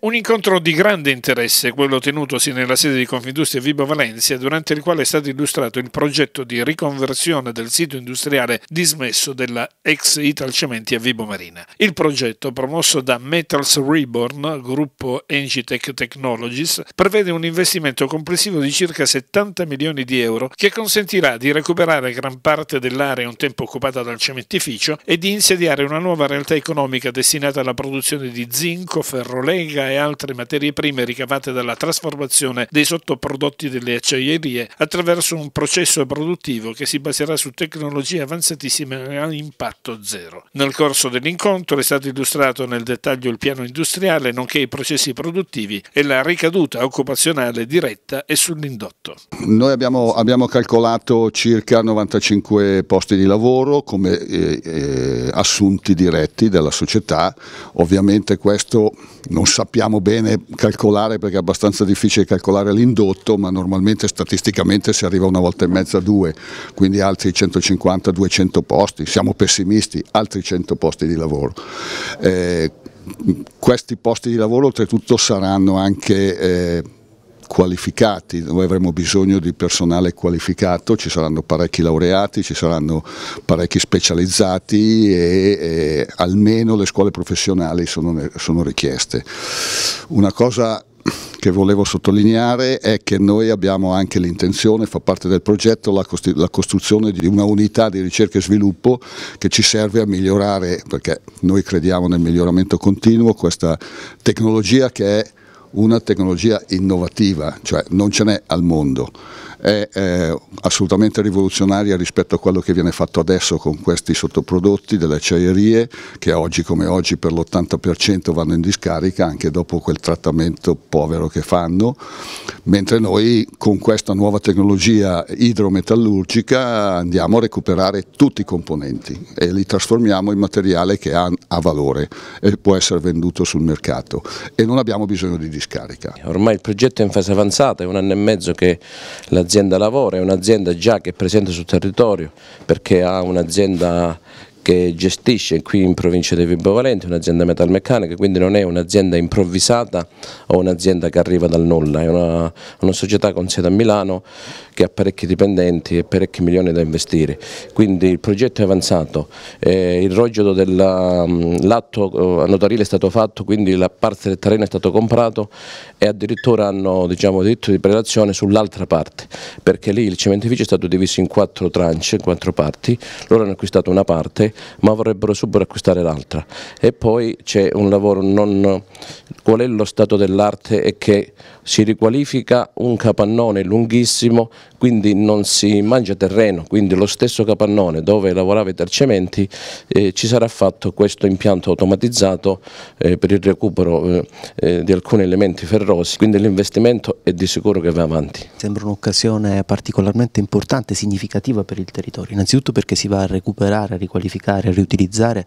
Un incontro di grande interesse, quello tenutosi nella sede di Confindustria Vibo Valencia, durante il quale è stato illustrato il progetto di riconversione del sito industriale dismesso della ex Italcementi a Vibo Marina. Il progetto, promosso da Metals Reborn, gruppo Engitech Technologies, prevede un investimento complessivo di circa 70 milioni di euro che consentirà di recuperare gran parte dell'area un tempo occupata dal cementificio e di insediare una nuova realtà economica destinata alla produzione di zinco, ferrolega e altre materie prime ricavate dalla trasformazione dei sottoprodotti delle acciaierie attraverso un processo produttivo che si baserà su tecnologie avanzatissime a impatto zero. Nel corso dell'incontro è stato illustrato nel dettaglio il piano industriale, nonché i processi produttivi e la ricaduta occupazionale diretta e sull'indotto. Noi abbiamo, abbiamo calcolato circa 95 posti di lavoro come eh, eh, assunti diretti dalla società, ovviamente questo non sappiamo sappiamo bene calcolare perché è abbastanza difficile calcolare l'indotto, ma normalmente statisticamente si arriva una volta e mezza a due, quindi altri 150-200 posti, siamo pessimisti, altri 100 posti di lavoro. Eh, questi posti di lavoro oltretutto saranno anche... Eh, qualificati, noi avremo bisogno di personale qualificato, ci saranno parecchi laureati, ci saranno parecchi specializzati e, e almeno le scuole professionali sono, sono richieste. Una cosa che volevo sottolineare è che noi abbiamo anche l'intenzione, fa parte del progetto, la, costruzione di una unità di ricerca e sviluppo che ci serve a migliorare, perché noi crediamo nel miglioramento continuo, questa tecnologia che è una tecnologia innovativa, cioè non ce n'è al mondo è eh, assolutamente rivoluzionaria rispetto a quello che viene fatto adesso con questi sottoprodotti delle acciaierie che oggi come oggi per l'80% vanno in discarica anche dopo quel trattamento povero che fanno, mentre noi con questa nuova tecnologia idrometallurgica andiamo a recuperare tutti i componenti e li trasformiamo in materiale che ha, ha valore e può essere venduto sul mercato e non abbiamo bisogno di discarica. Ormai il progetto è in fase avanzata, è un anno e mezzo che la un'azienda lavora, è un'azienda già che è presente sul territorio perché ha un'azienda che gestisce qui in provincia di Vibo Valenti un'azienda metalmeccanica, quindi non è un'azienda improvvisata o un'azienda che arriva dal nulla, è una, una, società con sede a Milano che ha parecchi dipendenti e parecchi milioni da investire, quindi il progetto è avanzato, eh, il rogito dell'atto mm, eh, notarile è stato fatto, quindi la parte del terreno è stato comprato e addirittura hanno diciamo, diritto di prelazione sull'altra parte, perché lì il cementificio è stato diviso in quattro tranche, in quattro parti, loro hanno acquistato una parte ma vorrebbero subito acquistare l'altra. E poi c'è un lavoro non... qual è lo stato dell'arte è che si riqualifica un capannone lunghissimo quindi non si mangia terreno, quindi lo stesso capannone dove lavorava i tercementi eh, ci sarà fatto questo impianto automatizzato eh, per il recupero eh, eh, di alcuni elementi ferrosi, quindi l'investimento è di sicuro che va avanti. Sembra un'occasione particolarmente importante e significativa per il territorio, innanzitutto perché si va a recuperare, a riqualificare, a riutilizzare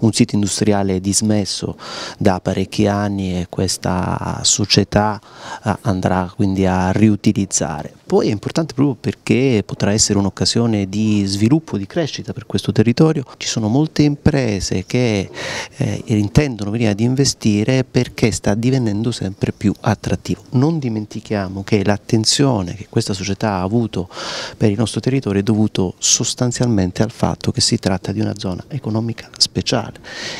un sito industriale dismesso da parecchi anni e questa società eh, andrà quindi a riutilizzare. Poi è importante proprio perché potrà essere un'occasione di sviluppo, di crescita per questo territorio. Ci sono molte imprese che eh, intendono venire ad investire perché sta divenendo sempre più attrattivo. Non dimentichiamo che l'attenzione che questa società ha avuto per il nostro territorio è dovuto sostanzialmente al fatto che si tratta di una zona economica speciale